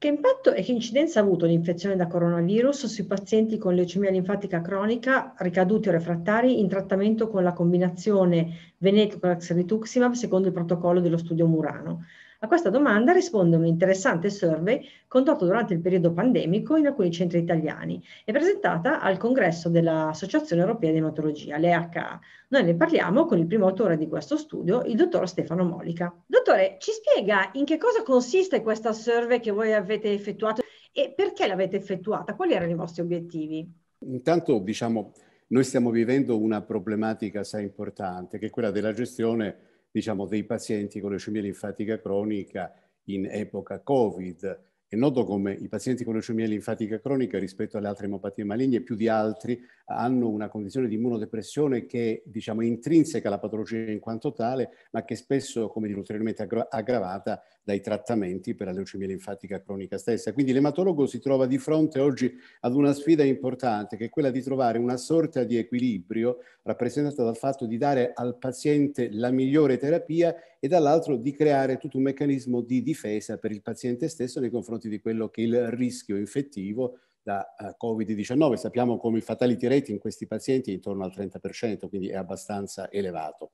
Che impatto e che incidenza ha avuto l'infezione da coronavirus sui pazienti con leucemia linfatica cronica ricaduti o refrattari in trattamento con la combinazione venetoclax rituximab secondo il protocollo dello studio Murano? A questa domanda risponde un interessante survey condotto durante il periodo pandemico in alcuni centri italiani e presentata al congresso dell'Associazione Europea di Ematologia, l'EHA. Noi ne parliamo con il primo autore di questo studio, il dottor Stefano Molica. Dottore, ci spiega in che cosa consiste questa survey che voi avete effettuato e perché l'avete effettuata? Quali erano i vostri obiettivi? Intanto, diciamo, noi stiamo vivendo una problematica assai importante, che è quella della gestione diciamo, dei pazienti con leucemia linfatica cronica in epoca Covid. È noto come i pazienti con leucemia linfatica cronica rispetto alle altre emopatie maligne, più di altri, hanno una condizione di immunodepressione che è diciamo, intrinseca alla patologia in quanto tale, ma che spesso, come dire, ulteriormente aggra aggravata dai trattamenti per la leucemia linfatica cronica stessa. Quindi l'ematologo si trova di fronte oggi ad una sfida importante che è quella di trovare una sorta di equilibrio rappresentata dal fatto di dare al paziente la migliore terapia e dall'altro di creare tutto un meccanismo di difesa per il paziente stesso nei confronti di quello che è il rischio infettivo da eh, Covid-19. Sappiamo come il fatality rate in questi pazienti è intorno al 30%, quindi è abbastanza elevato.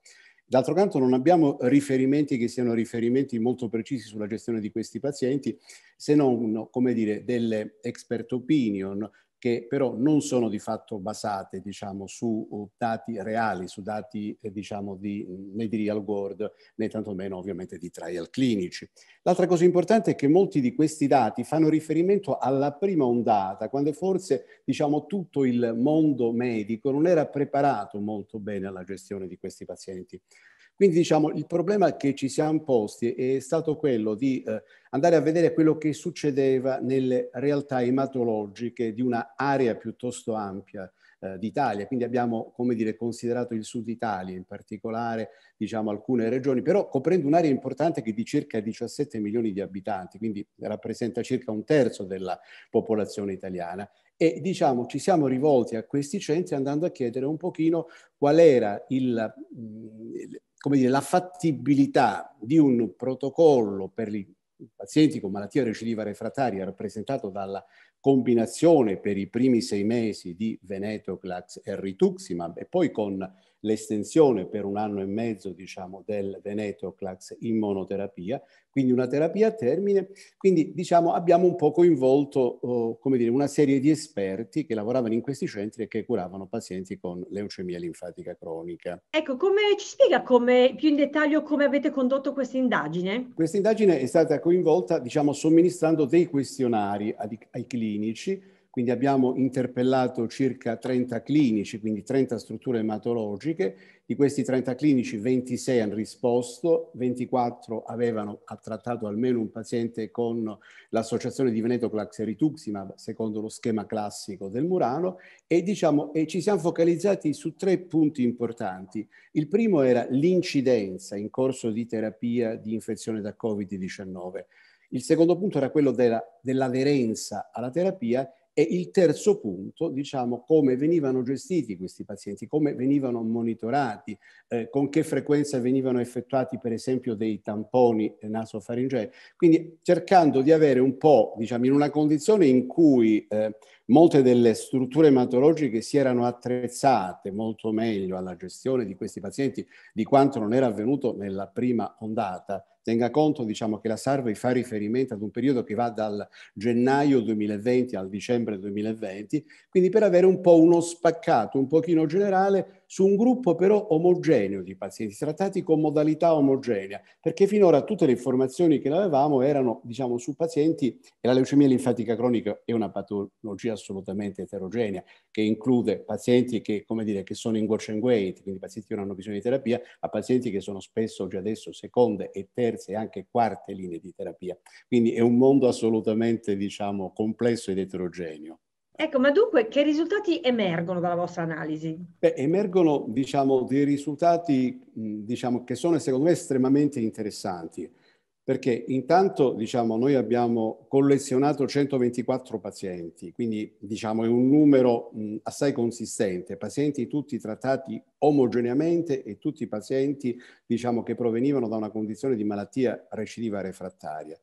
D'altro canto non abbiamo riferimenti che siano riferimenti molto precisi sulla gestione di questi pazienti, se non, come dire, delle expert opinion che però non sono di fatto basate diciamo, su uh, dati reali, su dati eh, diciamo, di, né di real world né tantomeno ovviamente di trial clinici. L'altra cosa importante è che molti di questi dati fanno riferimento alla prima ondata, quando forse diciamo, tutto il mondo medico non era preparato molto bene alla gestione di questi pazienti. Quindi diciamo il problema che ci siamo posti è stato quello di eh, andare a vedere quello che succedeva nelle realtà ematologiche di un'area piuttosto ampia eh, d'Italia, quindi abbiamo come dire, considerato il sud Italia, in particolare diciamo, alcune regioni, però coprendo un'area importante che è di circa 17 milioni di abitanti, quindi rappresenta circa un terzo della popolazione italiana e diciamo ci siamo rivolti a questi centri andando a chiedere un pochino qual era il, mm, dire, la fattibilità di un protocollo per i pazienti con malattia recidiva refrattaria rappresentato dalla combinazione per i primi sei mesi di Venetoclax e Rituximab e poi con l'estensione per un anno e mezzo diciamo, del venetoclax in monoterapia, quindi una terapia a termine. Quindi diciamo, abbiamo un po' coinvolto eh, oh, dire, una serie di esperti che lavoravano in questi centri e che curavano pazienti con leucemia linfatica cronica. Ecco, come ci spiega come, più in dettaglio come avete condotto questa indagine? Questa indagine è stata coinvolta diciamo, somministrando dei questionari ai, ai clinici quindi abbiamo interpellato circa 30 clinici, quindi 30 strutture ematologiche, di questi 30 clinici 26 hanno risposto, 24 avevano trattato almeno un paziente con l'associazione di Venetoclax e Rituximab secondo lo schema classico del Murano e, diciamo, e ci siamo focalizzati su tre punti importanti. Il primo era l'incidenza in corso di terapia di infezione da Covid-19. Il secondo punto era quello della, dell'aderenza alla terapia e il terzo punto, diciamo, come venivano gestiti questi pazienti, come venivano monitorati, eh, con che frequenza venivano effettuati per esempio dei tamponi nasofaringei. Quindi cercando di avere un po', diciamo, in una condizione in cui eh, molte delle strutture ematologiche si erano attrezzate molto meglio alla gestione di questi pazienti di quanto non era avvenuto nella prima ondata. Tenga conto diciamo, che la Survey fa riferimento ad un periodo che va dal gennaio 2020 al dicembre 2020, quindi per avere un po' uno spaccato, un pochino generale, su un gruppo però omogeneo di pazienti, trattati con modalità omogenea, perché finora tutte le informazioni che avevamo erano diciamo, su pazienti, e la leucemia linfatica cronica è una patologia assolutamente eterogenea, che include pazienti che, come dire, che sono in watch and wait, quindi pazienti che non hanno bisogno di terapia, a pazienti che sono spesso già adesso seconde e terze e anche quarte linee di terapia. Quindi è un mondo assolutamente, diciamo, complesso ed eterogeneo. Ecco, ma dunque che risultati emergono dalla vostra analisi? Beh, emergono, diciamo, dei risultati, diciamo, che sono secondo me estremamente interessanti perché intanto diciamo, noi abbiamo collezionato 124 pazienti, quindi diciamo, è un numero mh, mm, assai consistente, pazienti tutti trattati omogeneamente e tutti pazienti diciamo, che provenivano da una condizione di malattia recidiva refrattaria.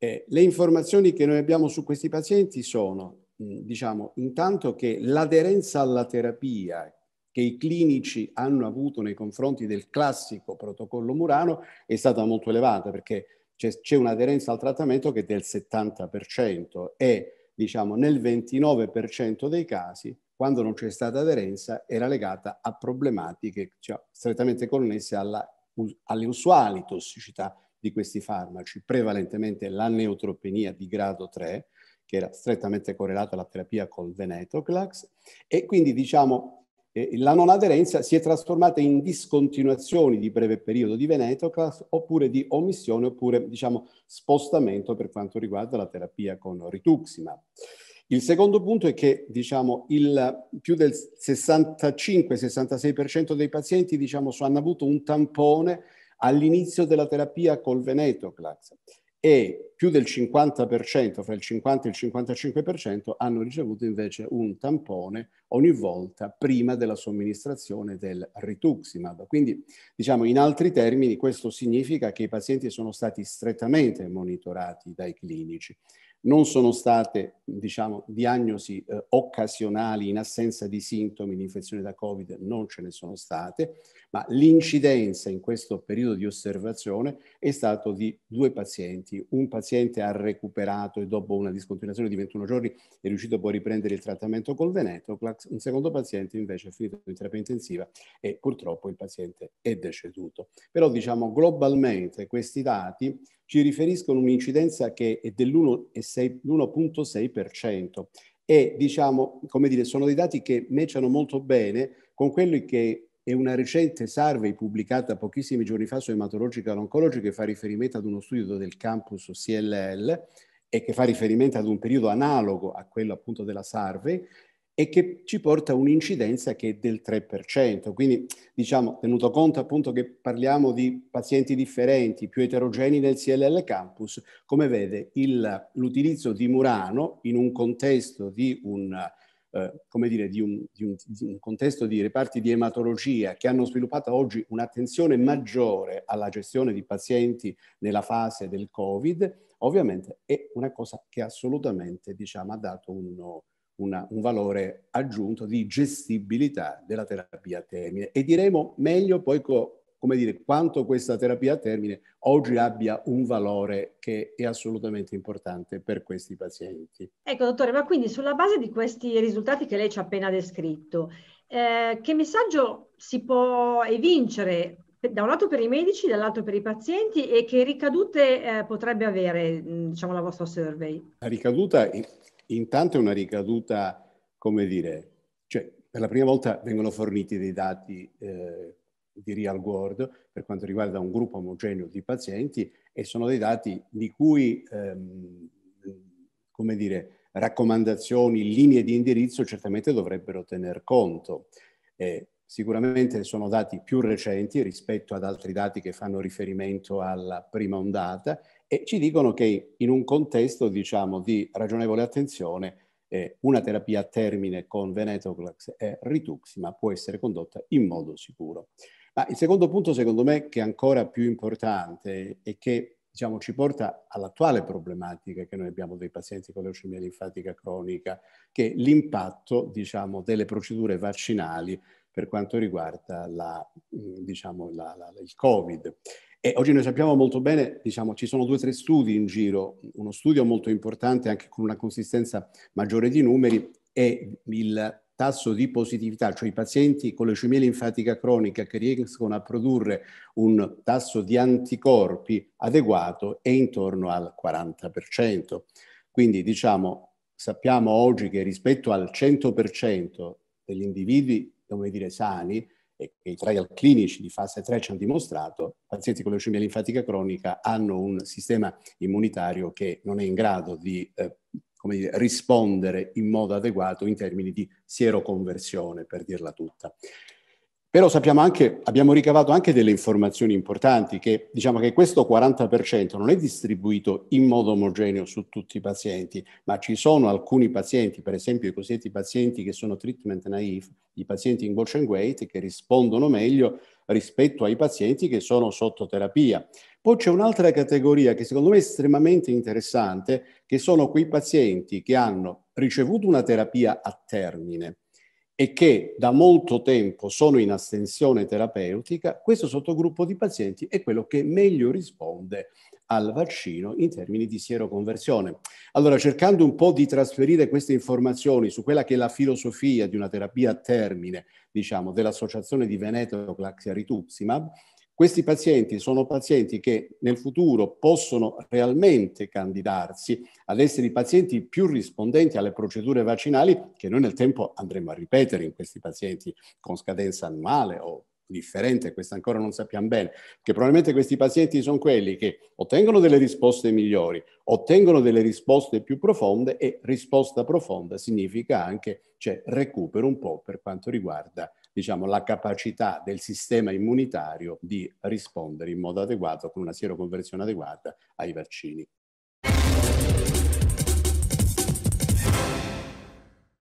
Eh, le informazioni che noi abbiamo su questi pazienti sono, mh, mm, diciamo, intanto che l'aderenza alla terapia che i clinici hanno avuto nei confronti del classico protocollo Murano è stata molto elevata perché c'è, c'è un'aderenza al trattamento che è del 70% e diciamo nel 29% dei casi quando non c'è stata aderenza era legata a problematiche cioè, strettamente connesse alla, alle usuali tossicità di questi farmaci, prevalentemente la neutropenia di grado 3, che era strettamente correlata alla terapia col venetoclax, e quindi diciamo eh, la non aderenza si è trasformata in discontinuazioni di breve periodo di Veneto oppure di omissione oppure diciamo spostamento per quanto riguarda la terapia con rituximab. Il secondo punto è che diciamo, il, più del 65-66% dei pazienti diciamo, hanno avuto un tampone all'inizio della terapia col venetoclax e più del 50%, fra il 50 e il 55%, hanno ricevuto invece un tampone ogni volta prima della somministrazione del rituximab. Quindi, diciamo, in altri termini, questo significa che i pazienti sono stati strettamente monitorati dai clinici non sono state diciamo, diagnosi eh, occasionali in assenza di sintomi di infezione da Covid, non ce ne sono state, ma l'incidenza in questo periodo di osservazione è stata di due pazienti. Un paziente ha recuperato e dopo una discontinuazione di 21 giorni è riuscito poi a riprendere il trattamento col Venetoclax, un secondo paziente invece è finito in terapia intensiva e purtroppo il paziente è deceduto. Però diciamo globalmente questi dati ci riferiscono un'incidenza che è dell'1,6% e diciamo, come dire, sono dei dati che matchano molto bene con quelli che è una recente survey pubblicata pochissimi giorni fa su Hematological Oncology che fa riferimento ad uno studio del campus CLL e che fa riferimento ad un periodo analogo a quello appunto della survey e che ci porta a un'incidenza che è del 3%. Quindi, diciamo, tenuto conto appunto che parliamo di pazienti differenti, più eterogenei del CLL campus, come vede il, l'utilizzo di Murano in un contesto di un, eh, come dire, di un, di, un, di un contesto di reparti di ematologia che hanno sviluppato oggi un'attenzione maggiore alla gestione di pazienti nella fase del Covid, ovviamente è una cosa che assolutamente diciamo, ha dato un, una, un valore aggiunto di gestibilità della terapia a termine e diremo meglio poi co, come dire, quanto questa terapia a termine oggi abbia un valore che è assolutamente importante per questi pazienti. Ecco dottore, ma quindi sulla base di questi risultati che lei ci ha appena descritto, eh, che messaggio si può evincere da un lato per i medici, dall'altro per i pazienti e che ricadute eh, potrebbe avere diciamo, la vostra survey? La ricaduta intanto è una ricaduta, come dire, cioè per la prima volta vengono forniti dei dati eh, di real world per quanto riguarda un gruppo omogeneo di pazienti e sono dei dati di cui, ehm, come dire, raccomandazioni, linee di indirizzo certamente dovrebbero tener conto. Eh, sicuramente sono dati più recenti rispetto ad altri dati che fanno riferimento alla prima ondata e ci dicono che in un contesto diciamo, di ragionevole attenzione eh, una terapia a termine con venetoclax e rituxima può essere condotta in modo sicuro. Ma il secondo punto secondo me che è ancora più importante e che diciamo, ci porta all'attuale problematica che noi abbiamo dei pazienti con leucemia linfatica cronica, che è l'impatto diciamo, delle procedure vaccinali per quanto riguarda la, diciamo, la, la, il Covid. E oggi noi sappiamo molto bene, diciamo, ci sono due o tre studi in giro, uno studio molto importante anche con una consistenza maggiore di numeri è il tasso di positività, cioè i pazienti con leucemia linfatica cronica che riescono a produrre un tasso di anticorpi adeguato è intorno al 40%. Quindi diciamo, sappiamo oggi che rispetto al 100% degli individui, come dire, sani, e che i trial clinici di fase 3 ci hanno dimostrato, pazienti con leucemia linfatica cronica hanno un sistema immunitario che non è in grado di eh, dire, rispondere in modo adeguato in termini di sieroconversione, per dirla tutta. Però sappiamo anche, abbiamo ricavato anche delle informazioni importanti che diciamo che questo 40% non è distribuito in modo omogeneo su tutti i pazienti, ma ci sono alcuni pazienti, per esempio i cosiddetti pazienti che sono treatment naive, i pazienti in watch and wait che rispondono meglio rispetto ai pazienti che sono sotto terapia. Poi c'è un'altra categoria che secondo me è estremamente interessante, che sono quei pazienti che hanno ricevuto una terapia a termine e che da molto tempo sono in astensione terapeutica, questo sottogruppo di pazienti è quello che meglio risponde al vaccino in termini di sieroconversione. Allora, cercando un po' di trasferire queste informazioni su quella che è la filosofia di una terapia a termine, diciamo, dell'associazione di Veneto Claxia Rituximab, questi pazienti sono pazienti che nel futuro possono realmente candidarsi ad essere i pazienti più rispondenti alle procedure vaccinali che noi nel tempo andremo a ripetere in questi pazienti con scadenza annuale o differente, questo ancora non sappiamo bene, che probabilmente questi pazienti sono quelli che ottengono delle risposte migliori, ottengono delle risposte più profonde e risposta profonda significa anche cioè, recupero un po' per quanto riguarda diciamo, la capacità del sistema immunitario di rispondere in modo adeguato con una sieroconversione adeguata ai vaccini.